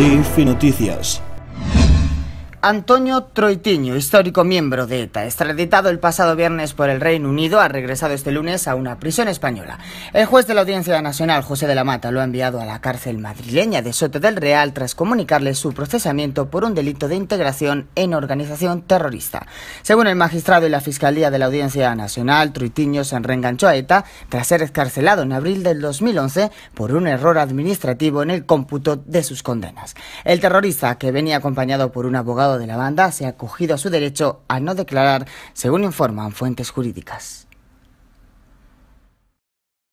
DIF y Noticias. Antonio Troitiño, histórico miembro de ETA, extraditado el pasado viernes por el Reino Unido, ha regresado este lunes a una prisión española. El juez de la Audiencia Nacional, José de la Mata, lo ha enviado a la cárcel madrileña de Soto del Real tras comunicarle su procesamiento por un delito de integración en organización terrorista. Según el magistrado y la Fiscalía de la Audiencia Nacional, Troitiño se reenganchó a ETA tras ser excarcelado en abril del 2011 por un error administrativo en el cómputo de sus condenas. El terrorista, que venía acompañado por un abogado de la banda se ha acogido a su derecho a no declarar, según informan fuentes jurídicas.